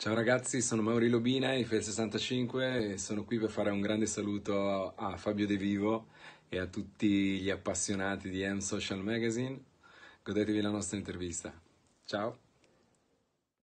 Ciao ragazzi, sono Mauri Lobina, Eiffel65 e sono qui per fare un grande saluto a Fabio De Vivo e a tutti gli appassionati di M Social Magazine. Godetevi la nostra intervista. Ciao!